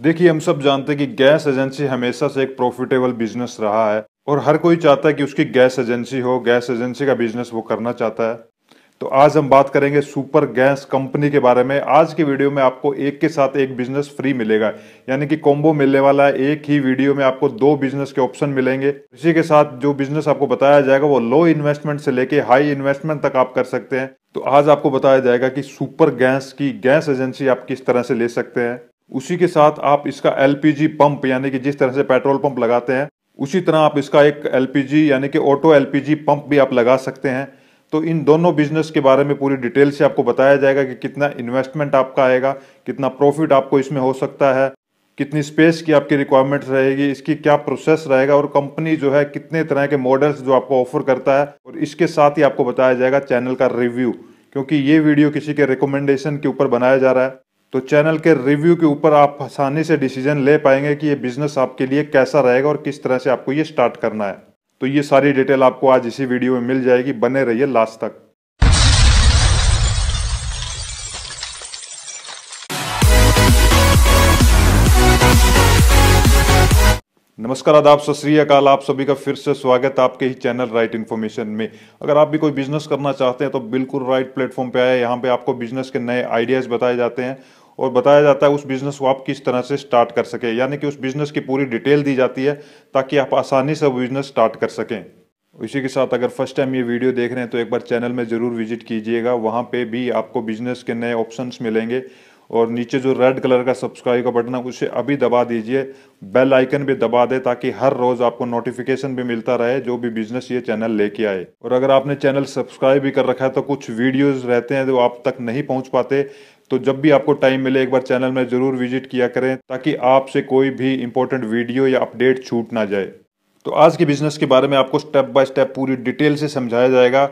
देखिए हम सब जानते हैं कि गैस एजेंसी हमेशा से एक प्रॉफिटेबल बिजनेस रहा है और हर कोई चाहता है कि उसकी गैस एजेंसी हो गैस एजेंसी का बिजनेस वो करना चाहता है तो आज हम बात करेंगे सुपर गैस कंपनी के बारे में आज की वीडियो में आपको एक के साथ एक बिजनेस फ्री मिलेगा यानी कि कॉम्बो मिलने वाला है एक ही वीडियो में आपको दो बिजनेस के ऑप्शन मिलेंगे इसी के साथ जो बिजनेस आपको बताया जाएगा वो लो इन्वेस्टमेंट से लेके हाई इन्वेस्टमेंट तक आप कर सकते हैं तो आज आपको बताया जाएगा कि सुपर गैस की गैस एजेंसी आप किस तरह से ले सकते हैं उसी के साथ आप इसका एलपीजी पंप यानी कि जिस तरह से पेट्रोल पंप लगाते हैं उसी तरह आप इसका एक एलपीजी यानी कि ऑटो एलपीजी पंप भी आप लगा सकते हैं तो इन दोनों बिजनेस के बारे में पूरी डिटेल से आपको बताया जाएगा कि कितना इन्वेस्टमेंट आपका आएगा कितना प्रॉफिट आपको इसमें हो सकता है कितनी स्पेस की आपकी रिक्वायरमेंट रहेगी इसकी क्या प्रोसेस रहेगा और कंपनी जो है कितने तरह के मॉडल्स जो आपको ऑफर करता है और इसके साथ ही आपको बताया जाएगा चैनल का रिव्यू क्योंकि ये वीडियो किसी के रिकमेंडेशन के ऊपर बनाया जा रहा है तो चैनल के रिव्यू के ऊपर आप आसानी से डिसीजन ले पाएंगे कि ये बिज़नेस आपके लिए कैसा रहेगा और किस तरह से आपको ये स्टार्ट करना है तो ये सारी डिटेल आपको आज इसी वीडियो में मिल जाएगी बने रहिए लास्ट तक नमस्कार आदाब सत श्रीकाल आप सभी का फिर से स्वागत है आपके ही चैनल राइट इन्फॉर्मेशन में अगर आप भी कोई बिजनेस करना चाहते हैं तो बिल्कुल राइट प्लेटफॉर्म पे आए यहाँ पे आपको बिजनेस के नए आइडियाज़ बताए जाते हैं और बताया जाता है उस बिज़नेस को आप किस तरह से स्टार्ट कर सकें यानी कि उस बिज़नेस की पूरी डिटेल दी जाती है ताकि आप आसानी से वो बिज़नेस स्टार्ट कर सकें इसी के साथ अगर फर्स्ट टाइम ये वीडियो देख रहे हैं तो एक बार चैनल में ज़रूर विजिट कीजिएगा वहाँ पर भी आपको बिजनेस के नए ऑप्शन मिलेंगे और नीचे जो रेड कलर का सब्सक्राइब का बटन है उसे अभी दबा दीजिए बेल आइकन भी दबा दे ताकि हर रोज़ आपको नोटिफिकेशन भी मिलता रहे जो भी बिजनेस ये चैनल लेके आए और अगर आपने चैनल सब्सक्राइब भी कर रखा है तो कुछ वीडियोज़ रहते हैं जो आप तक नहीं पहुँच पाते तो जब भी आपको टाइम मिले एक बार चैनल में ज़रूर विजिट किया करें ताकि आपसे कोई भी इंपॉर्टेंट वीडियो या अपडेट छूट ना जाए तो आज के बिजनेस के बारे में आपको स्टेप बाय स्टेप पूरी डिटेल से समझाया जाएगा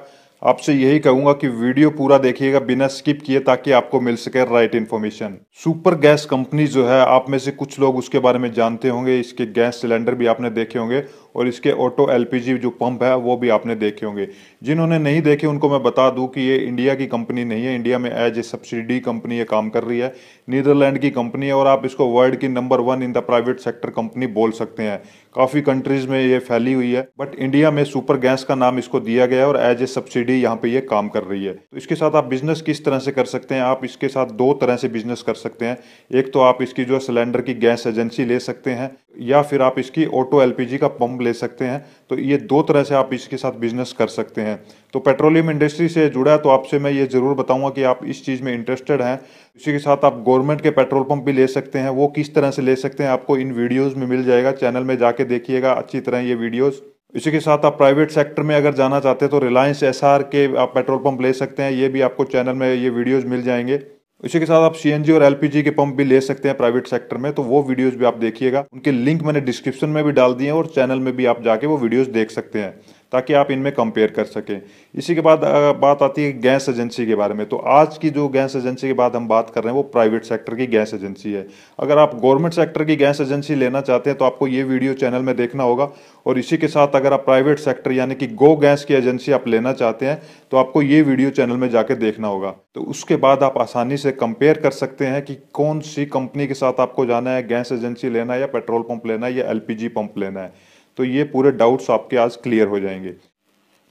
आपसे यही कहूंगा कि वीडियो पूरा देखिएगा बिना स्किप किए ताकि आपको मिल सके right information Super Gas company जो है आप में से कुछ लोग उसके बारे में जानते होंगे इसके गैस सिलेंडर भी आपने देखे होंगे और इसके ऑटो एलपीजी जो पंप है वो भी आपने देखे होंगे जिन्होंने नहीं देखे उनको मैं बता दूं कि ये इंडिया की कंपनी नहीं है इंडिया में एज ए सब्सिडी कंपनी ये काम कर रही है नीदरलैंड की कंपनी है और आप इसको वर्ल्ड की number one in the private sector company बोल सकते हैं काफ़ी कंट्रीज़ में ये फैली हुई है बट इंडिया में सुपर गैस का नाम इसको दिया गया है और एज ए सब्सिडी यहाँ पे ये काम कर रही है तो इसके साथ आप बिजनेस किस तरह से कर सकते हैं आप इसके साथ दो तरह से बिजनेस कर सकते हैं एक तो आप इसकी जो सिलेंडर की गैस एजेंसी ले सकते हैं या फिर आप इसकी ऑटो एलपीजी का पंप ले सकते हैं तो ये दो तरह से आप इसके साथ बिजनेस कर सकते हैं तो पेट्रोलियम इंडस्ट्री से जुड़ा है तो आपसे मैं ये ज़रूर बताऊंगा कि आप इस चीज़ में इंटरेस्टेड हैं इसी के साथ आप गवर्नमेंट के पेट्रोल पंप भी ले सकते हैं वो किस तरह से ले सकते हैं आपको इन वीडियोज़ में मिल जाएगा चैनल में जाके देखिएगा अच्छी तरह ये वीडियोज़ इसी के साथ आप प्राइवेट सेक्टर में अगर जाना चाहते हैं तो रिलायंस एसआर के आप पेट्रोल पंप ले सकते हैं ये भी आपको चैनल में ये वीडियोज़ मिल जाएंगे इसी के साथ आप सी और एलपीजी के पंप भी ले सकते हैं प्राइवेट सेक्टर में तो वो वीडियोज भी आप देखिएगा उनके लिंक मैंने डिस्क्रिप्शन में भी डाल दिए और चैनल में भी आप जाके वो वीडियोज देख सकते हैं ताकि आप इनमें कंपेयर कर सकें इसी के बाद बात आती है गैस एजेंसी के बारे में तो आज की जो गैस एजेंसी के बाद हम बात कर रहे हैं वो प्राइवेट सेक्टर की गैस एजेंसी है अगर आप गवर्नमेंट सेक्टर की गैस एजेंसी लेना चाहते हैं तो आपको ये वीडियो चैनल में देखना होगा और इसी के साथ अगर आप प्राइवेट सेक्टर यानी कि गो गैस की एजेंसी आप लेना चाहते हैं तो आपको ये वीडियो चैनल में जाकर देखना होगा तो उसके बाद आप आसानी से कंपेयर कर सकते हैं कि कौन सी कंपनी के साथ आपको जाना है गैस एजेंसी लेना है या पेट्रोल पंप लेना है या एल पंप लेना है तो ये पूरे डाउट्स आपके आज क्लियर हो जाएंगे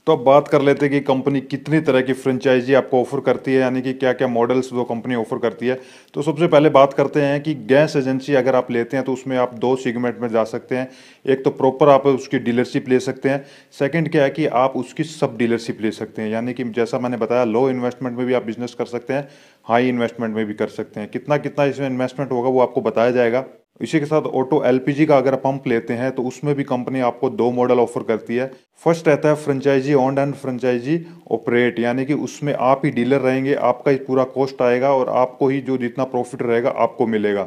तो अब बात कर लेते हैं कि कंपनी कितनी तरह की फ्रेंचाइजी आपको ऑफर करती है यानी कि क्या क्या मॉडल्स वो कंपनी ऑफर करती है तो सबसे पहले बात करते हैं कि गैस एजेंसी अगर आप लेते हैं तो उसमें आप दो सेगमेंट में जा सकते हैं एक तो प्रॉपर आप उसकी डीलरशिप ले सकते हैं सेकंड क्या है कि आप उसकी सब डीलरशिप ले सकते हैं यानी कि जैसा मैंने बताया लो इन्वेस्टमेंट में भी आप बिजनेस कर सकते हैं हाई इन्वेस्टमेंट में भी कर सकते हैं कितना कितना इसमें इन्वेस्टमेंट होगा वो आपको बताया जाएगा इसी के साथ ऑटो एलपीजी का अगर पंप लेते हैं तो उसमें भी कंपनी आपको दो मॉडल ऑफर करती है फर्स्ट रहता है franchisee owned and franchisee operate यानी कि उसमें आप ही डीलर रहेंगे आपका ही पूरा कॉस्ट आएगा और आपको ही जो जितना प्रॉफिट रहेगा आपको मिलेगा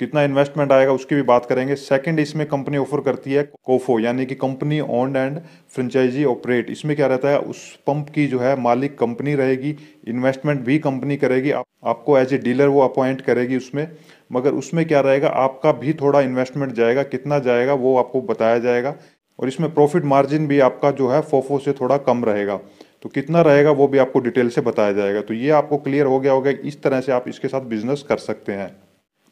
कितना इन्वेस्टमेंट आएगा उसकी भी बात करेंगे सेकंड इसमें कंपनी ऑफर करती है कोफो यानी कि company owned and franchisee operate इसमें क्या रहता है उस पंप की जो है मालिक कंपनी रहेगी इन्वेस्टमेंट भी कंपनी करेगी आप, आपको एज ए डीलर वो अपॉइंट करेगी उसमें मगर उसमें क्या रहेगा आपका भी थोड़ा इन्वेस्टमेंट जाएगा कितना जाएगा वो आपको बताया जाएगा और इसमें प्रॉफिट मार्जिन भी आपका जो है फोफो से थोड़ा कम रहेगा तो कितना रहेगा वो भी आपको डिटेल से बताया जाएगा तो ये आपको क्लियर हो गया होगा इस तरह से आप इसके साथ बिजनेस कर सकते हैं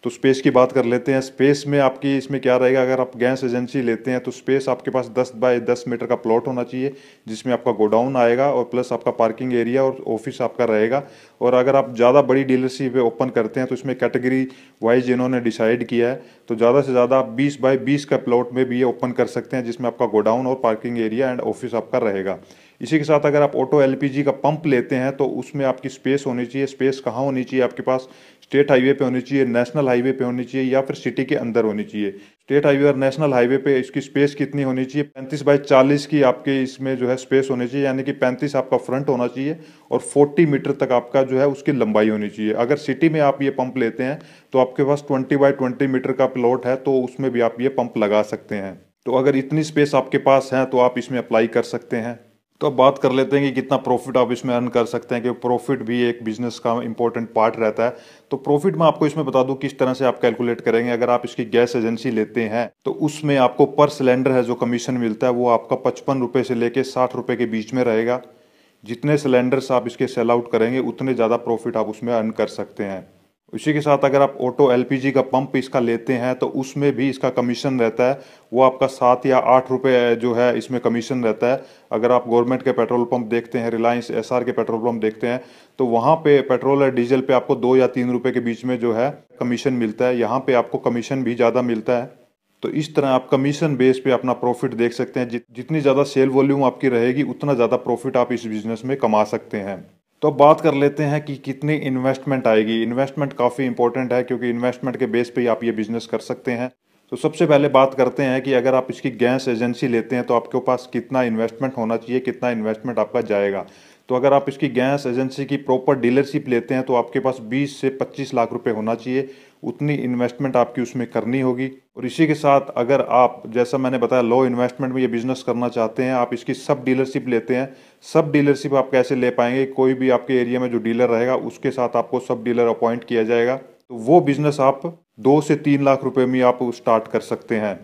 तो स्पेस की बात कर लेते हैं स्पेस में आपकी इसमें क्या रहेगा अगर आप गैस एजेंसी लेते हैं तो स्पेस आपके पास 10 बाय 10 मीटर का प्लॉट होना चाहिए जिसमें आपका गोडाउन आएगा और प्लस आपका पार्किंग एरिया और ऑफिस आपका रहेगा और अगर आप ज़्यादा बड़ी डीलरशिप ओपन करते हैं तो इसमें कैटेगरी वाइज इन्होंने डिसाइड किया है तो ज़्यादा से ज़्यादा आप बीस बाई बीस का प्लॉट में भी ये ओपन कर सकते हैं जिसमें आपका गोडाउन और पार्किंग एरिया एंड ऑफिस आपका रहेगा इसी के साथ अगर आप ऑटो एलपीजी का पंप लेते हैं तो उसमें आपकी स्पेस होनी चाहिए स्पेस कहाँ होनी चाहिए आपके पास स्टेट हाईवे पे होनी चाहिए नेशनल हाईवे पे होनी चाहिए या फिर सिटी के अंदर होनी चाहिए स्टेट हाईवे और नेशनल हाईवे पे इसकी स्पेस कितनी होनी चाहिए पैंतीस बाई चालीस की आपके इसमें जो है स्पेस होनी चाहिए यानी कि पैंतीस आपका फ्रंट होना चाहिए और फोर्टी मीटर तक आपका जो है उसकी लंबाई होनी चाहिए अगर सिटी में आप ये पंप लेते हैं तो आपके पास ट्वेंटी बाई ट्वेंटी मीटर का प्लॉट है तो उसमें भी आप ये पंप लगा सकते हैं तो अगर इतनी स्पेस आपके पास है तो आप इसमें अप्लाई कर सकते हैं तो अब बात कर लेते हैं कि कितना प्रॉफिट आप इसमें अर्न कर सकते हैं कि प्रॉफिट भी एक बिजनेस का इंपॉर्टेंट पार्ट रहता है तो प्रॉफिट मैं आपको इसमें बता दूं किस तरह से आप कैलकुलेट करेंगे अगर आप इसकी गैस एजेंसी लेते हैं तो उसमें आपको पर सिलेंडर है जो कमीशन मिलता है वो आपका पचपन रुपये से लेकर साठ रुपये के बीच में रहेगा जितने सिलेंडर्स आप इसके सेल आउट करेंगे उतने ज़्यादा प्रॉफिट आप उसमें अर्न कर सकते हैं उसी के साथ अगर आप ऑटो एलपीजी का पंप इसका लेते हैं तो उसमें भी इसका कमीशन रहता है वो आपका सात या आठ रुपये जो है इसमें कमीशन रहता है अगर आप गवर्नमेंट के पेट्रोल पंप देखते हैं रिलायंस एसआर के पेट्रोल पंप देखते हैं तो वहाँ पे पेट्रोल और डीजल पे आपको दो या तीन रुपये के बीच में जो है कमीशन मिलता है यहाँ पर आपको कमीशन भी ज़्यादा मिलता है तो इस तरह आप कमीशन बेस पे अपना प्रॉफिट देख सकते हैं जितनी ज़्यादा सेल वॉल्यूम आपकी रहेगी उतना ज़्यादा प्रॉफिट आप इस बिज़नेस में कमा सकते हैं तो अब बात कर लेते हैं कि कितनी इन्वेस्टमेंट आएगी इन्वेस्टमेंट काफ़ी इंपॉर्टेंट है क्योंकि इन्वेस्टमेंट के बेस पे ही आप ये बिजनेस कर सकते हैं तो सबसे पहले बात करते हैं कि अगर आप इसकी गैस एजेंसी लेते हैं तो आपके पास कितना इन्वेस्टमेंट होना चाहिए कितना इन्वेस्टमेंट आपका जाएगा तो अगर आप इसकी गैस एजेंसी की प्रॉपर डीलरशिप लेते हैं तो आपके पास बीस से पच्चीस लाख रुपये होना चाहिए उतनी इन्वेस्टमेंट आपकी उसमें करनी होगी और इसी के साथ अगर आप जैसा मैंने बताया लो इन्वेस्टमेंट में ये बिजनेस करना चाहते हैं आप इसकी सब डीलरशिप लेते हैं सब डीलरशिप आप कैसे ले पाएंगे कोई भी आपके एरिया में जो डीलर रहेगा उसके साथ आपको सब डीलर अपॉइंट किया जाएगा तो वो बिजनेस आप दो से तीन लाख रुपये में आप स्टार्ट कर सकते हैं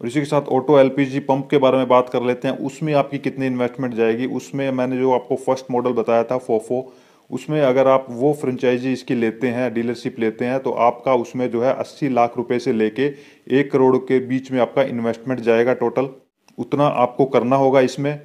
और इसी के साथ ऑटो एल पंप के बारे में बात कर लेते हैं उसमें आपकी कितनी इन्वेस्टमेंट जाएगी उसमें मैंने जो आपको फर्स्ट मॉडल बताया था फोफो उसमें अगर आप वो फ्रेंचाइजी इसकी लेते हैं डीलरशिप लेते हैं तो आपका उसमें जो है अस्सी लाख रुपये से लेके एक करोड़ के बीच में आपका इन्वेस्टमेंट जाएगा टोटल उतना आपको करना होगा इसमें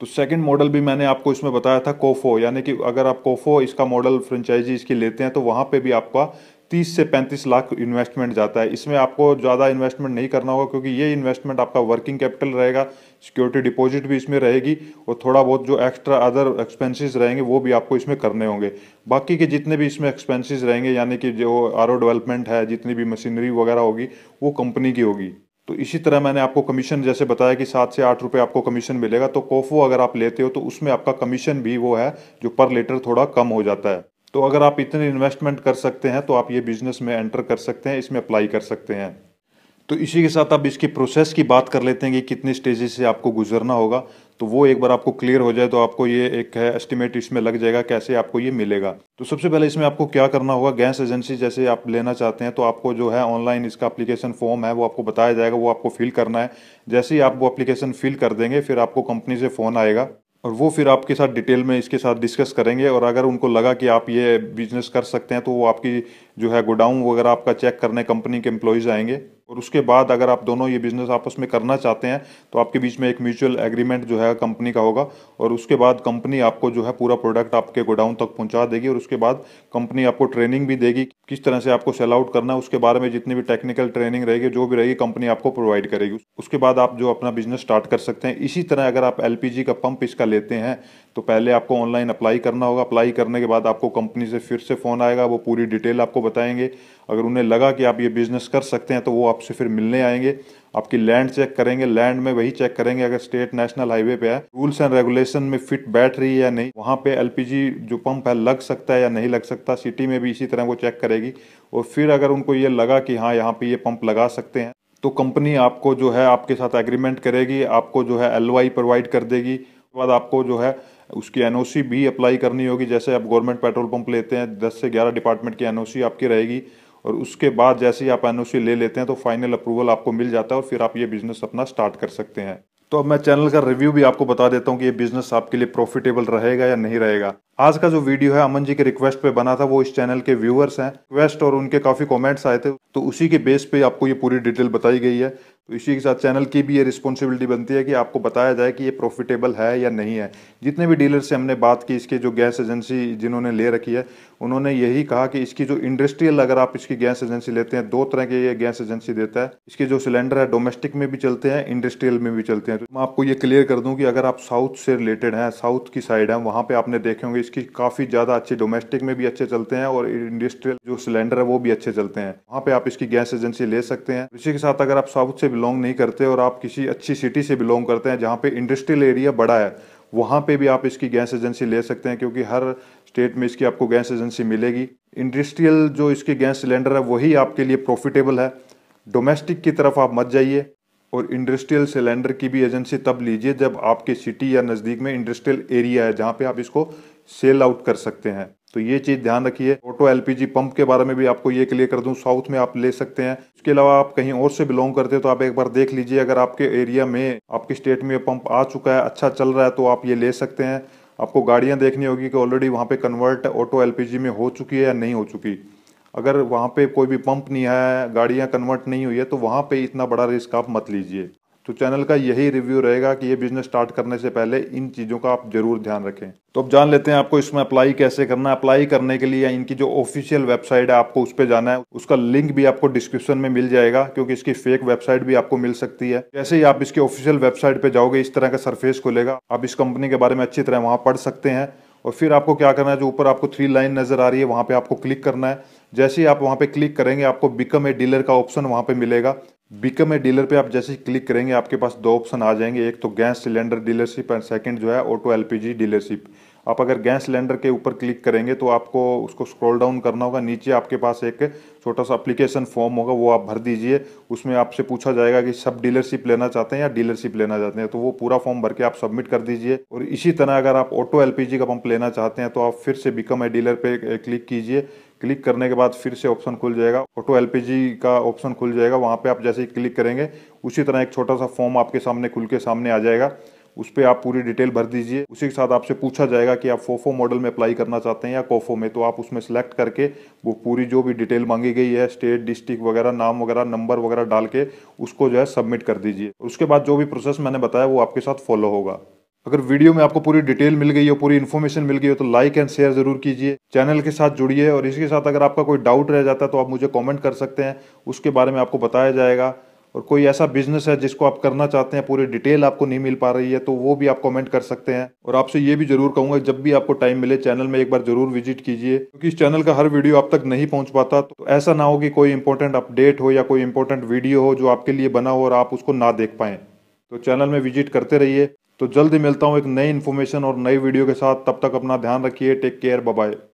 तो सेकंड मॉडल भी मैंने आपको इसमें बताया था कोफो यानी कि अगर आप कोफो इसका मॉडल फ्रेंचाइजी इसकी लेते हैं तो वहाँ पे भी आपका तीस से पैंतीस लाख इन्वेस्टमेंट जाता है इसमें आपको ज़्यादा इन्वेस्टमेंट नहीं करना होगा क्योंकि ये इन्वेस्टमेंट आपका वर्किंग कैपिटल रहेगा सिक्योरिटी डिपॉजिट भी इसमें रहेगी और थोड़ा बहुत जो एक्स्ट्रा अदर एक्सपेंसेस रहेंगे वो भी आपको इसमें करने होंगे बाकी के जितने भी इसमें एक्सपेंसिज रहेंगे यानी कि जो आर डेवलपमेंट है जितनी भी मशीनरी वगैरह होगी वो कंपनी की होगी तो इसी तरह मैंने आपको कमीशन जैसे बताया कि सात से आठ रुपये आपको कमीशन मिलेगा तो कोफो अगर आप लेते हो तो उसमें आपका कमीशन भी वो है जो पर लीटर थोड़ा कम हो जाता है तो अगर आप इतने इन्वेस्टमेंट कर सकते हैं तो आप ये बिजनेस में एंटर कर सकते हैं इसमें अप्लाई कर सकते हैं तो इसी के साथ अब इसकी प्रोसेस की बात कर लेते हैं कि कितने स्टेजेस से आपको गुजरना होगा तो वो एक बार आपको क्लियर हो जाए तो आपको ये एक है एस्टिमेट इसमें लग जाएगा कैसे आपको ये मिलेगा तो सबसे पहले इसमें आपको क्या करना होगा गैस एजेंसी जैसे आप लेना चाहते हैं तो आपको जो है ऑनलाइन इसका अप्लीकेशन फॉर्म है वो आपको बताया जाएगा वो आपको फिल करना है जैसे ही आप वो अप्लीकेशन फिल कर देंगे फिर आपको कंपनी से फ़ोन आएगा और वो फिर आपके साथ डिटेल में इसके साथ डिस्कस करेंगे और अगर उनको लगा कि आप ये बिजनेस कर सकते हैं तो वो आपकी जो है गोडाउन वगैरह आपका चेक करने कंपनी के एम्प्लॉयज़ आएंगे और उसके बाद अगर आप दोनों ये बिजनेस आपस में करना चाहते हैं तो आपके बीच में एक म्यूचुअल एग्रीमेंट जो है कंपनी का होगा और उसके बाद कंपनी आपको जो है पूरा प्रोडक्ट आपके गोडाउन तक पहुंचा देगी और उसके बाद कंपनी आपको ट्रेनिंग भी देगी किस तरह से आपको सेल आउट करना है उसके बारे में जितनी भी टेक्निकल ट्रेनिंग रहेगी जो भी रहेगी कंपनी आपको प्रोवाइड करेगी उसके बाद आप जो अपना बिजनेस स्टार्ट कर सकते हैं इसी तरह अगर आप एल का पंप इसका लेते हैं तो पहले आपको ऑनलाइन अप्लाई करना होगा अप्लाई करने के बाद आपको कंपनी से फिर से फ़ोन आएगा वो पूरी डिटेल आपको बताएंगे अगर उन्हें लगा कि आप ये बिज़नेस कर सकते हैं तो वो आपसे फिर मिलने आएंगे आपकी लैंड चेक करेंगे लैंड में वही चेक करेंगे अगर स्टेट नेशनल हाईवे पे है रूल्स एंड रेगुलेशन में फिट बैठ रही है या नहीं वहाँ पे एलपीजी जो पंप है लग सकता है या नहीं लग सकता सिटी में भी इसी तरह वो चेक करेगी और फिर अगर उनको ये लगा कि हाँ यहाँ पे ये पंप लगा सकते हैं तो कंपनी आपको जो है आपके साथ एग्रीमेंट करेगी आपको जो है एल प्रोवाइड कर देगी उसके बाद आपको जो है उसकी एन भी अप्लाई करनी होगी जैसे आप गवर्नमेंट पेट्रोल पंप लेते हैं दस से ग्यारह डिपार्टमेंट की एन आपकी रहेगी और उसके बाद जैसे ही आप एन ले लेते हैं तो फाइनल अप्रूवल आपको मिल जाता है और फिर आप ये बिज़नेस अपना स्टार्ट कर सकते हैं तो अब मैं चैनल का रिव्यू भी आपको बता देता हूँ कि ये बिज़नेस आपके लिए प्रॉफिटेबल रहेगा या नहीं रहेगा आज का जो वीडियो है अमन जी के रिक्वेस्ट पे बना था वो इस चैनल के व्यूअर्स हैं रिक्वेस्ट और उनके काफ़ी कमेंट्स आए थे तो उसी के बेस पे आपको ये पूरी डिटेल बताई गई है तो इसी के साथ चैनल की भी ये रिस्पॉन्सिबिलिटी बनती है कि आपको बताया जाए कि ये प्रॉफिटेबल है या नहीं है जितने भी डीलर से हमने बात की इसके जो गैस एजेंसी जिन्होंने ले रखी है उन्होंने यही कहा कि इसकी जो इंडस्ट्रियल अगर आप इसकी गैस एजेंसी लेते हैं दो तरह के ये गैस एजेंसी देता है इसके जो सिलेंडर है डोमेस्टिक में भी चलते हैं इंडस्ट्रियल में भी चलते हैं तो मैं आपको ये क्लियर कर दूँ कि अगर आप साउथ से रिलेटेड हैं साउथ की साइड है वहाँ पर आपने देखे होंगे इसकी काफ़ी ज़्यादा अच्छे डोमेस्टिक में भी अच्छे चलते हैं और इंडस्ट्रियल जो सिलेंडर है वो भी अच्छे चलते हैं वहाँ पर आप इसकी गैस एजेंसी ले सकते हैं इसी के साथ अगर आप साउथ से बिलोंग नहीं करते और आप किसी अच्छी सिटी से बिलोंग करते हैं जहाँ पे इंडस्ट्रियल एरिया बड़ा है वहाँ पे भी आप इसकी गैस एजेंसी ले सकते हैं क्योंकि हर स्टेट में इसकी आपको गैस एजेंसी मिलेगी इंडस्ट्रियल जो इसके गैस सिलेंडर है वही आपके लिए प्रॉफिटेबल है डोमेस्टिक की तरफ आप मत जाइए और इंडस्ट्रियल सिलेंडर की भी एजेंसी तब लीजिए जब आपके सिटी या नज़दीक में इंडस्ट्रियल एरिया है जहाँ पर आप इसको सेल आउट कर सकते हैं तो ये चीज़ ध्यान रखिए ऑटो एलपीजी पंप के बारे में भी आपको ये क्लियर कर दूं साउथ में आप ले सकते हैं इसके अलावा आप कहीं और से बिलोंग करते हैं तो आप एक बार देख लीजिए अगर आपके एरिया में आपके स्टेट में पंप आ चुका है अच्छा चल रहा है तो आप ये ले सकते हैं आपको गाड़ियाँ देखनी होगी कि ऑलरेडी वहाँ पर कन्वर्ट ऑटो एल में हो चुकी है या नहीं हो चुकी अगर वहाँ पे कोई भी पंप नहीं है गाड़ियाँ कन्वर्ट नहीं हुई है तो वहाँ पे इतना बड़ा रिस्क आप मत लीजिए तो चैनल का यही रिव्यू रहेगा कि ये बिजनेस स्टार्ट करने से पहले इन चीज़ों का आप जरूर ध्यान रखें तो अब जान लेते हैं आपको इसमें अप्लाई कैसे करना है अप्लाई करने के लिए इनकी जो ऑफिशियल वेबसाइट है आपको उस पर जाना है उसका लिंक भी आपको डिस्क्रिप्शन में मिल जाएगा क्योंकि इसकी फेक वेबसाइट भी आपको मिल सकती है जैसे ही आप इसकी ऑफिशियल वेबसाइट पर जाओगे इस तरह का सरफेस खुलेगा आप इस कंपनी के बारे में अच्छी तरह वहाँ पढ़ सकते हैं और फिर आपको क्या करना है जो ऊपर आपको थ्री लाइन नज़र आ रही है वहाँ पे आपको क्लिक करना है जैसे ही आप वहाँ पे क्लिक करेंगे आपको बिकम ए डीलर का ऑप्शन वहाँ पे मिलेगा बिकम ए डीलर पे आप जैसे ही क्लिक करेंगे आपके पास दो ऑप्शन आ जाएंगे एक तो gas cylinder dealership and second जो है ऑटो एलपीजी डीलरशिप आप अगर गैस सिलेंडर के ऊपर क्लिक करेंगे तो आपको उसको स्क्रॉल डाउन करना होगा नीचे आपके पास एक छोटा सा अप्लीकेशन फॉर्म होगा वो आप भर दीजिए उसमें आपसे पूछा जाएगा कि सब डीलरशिप लेना चाहते हैं या डीलरशिप लेना चाहते हैं तो वो पूरा फॉर्म भर के आप सबमिट कर दीजिए और इसी तरह अगर आप ऑटो एल का पंप लेना चाहते हैं तो आप फिर से बिकम ए डीलर पे क्लिक कीजिए क्लिक करने के बाद फिर से ऑप्शन खुल जाएगा ऑटो एलपीजी का ऑप्शन खुल जाएगा वहाँ पे आप जैसे ही क्लिक करेंगे उसी तरह एक छोटा सा फॉर्म आपके सामने खुल के सामने आ जाएगा उस पर आप पूरी डिटेल भर दीजिए उसी के साथ आपसे पूछा जाएगा कि आप फोफो मॉडल में अप्लाई करना चाहते हैं या कोफो में तो आप उसमें सेलेक्ट करके वो पूरी जो भी डिटेल मांगी गई है स्टेट डिस्ट्रिक्ट वगैरह नाम वगैरह नंबर वगैरह डाल के उसको जो है सबमिट कर दीजिए उसके बाद जो भी प्रोसेस मैंने बताया वो आपके साथ फॉलो होगा अगर वीडियो में आपको पूरी डिटेल मिल गई हो पूरी इन्फॉर्मेशन मिल गई हो तो लाइक एंड शेयर जरूर कीजिए चैनल के साथ जुड़िए और इसके साथ अगर आपका कोई डाउट रह जाता है तो आप मुझे कमेंट कर सकते हैं उसके बारे में आपको बताया जाएगा और कोई ऐसा बिजनेस है जिसको आप करना चाहते हैं पूरी डिटेल आपको नहीं मिल पा रही है तो वो भी आप कॉमेंट कर सकते हैं और आपसे ये भी जरूर कहूंगा जब भी आपको टाइम मिले चैनल में एक बार जरूर विजिट कीजिए क्योंकि इस चैनल का हर वीडियो आप तक नहीं पहुँच पाता तो ऐसा ना हो कि कोई इंपॉर्टेंट अपडेट हो या कोई इंपॉर्टेंट वीडियो हो जो आपके लिए बना हो और आप उसको ना देख पाएँ तो चैनल में विजिट करते रहिए तो जल्दी मिलता हूँ एक नई इन्फॉर्मेशन और नई वीडियो के साथ तब तक अपना ध्यान रखिए टेक केयर बाय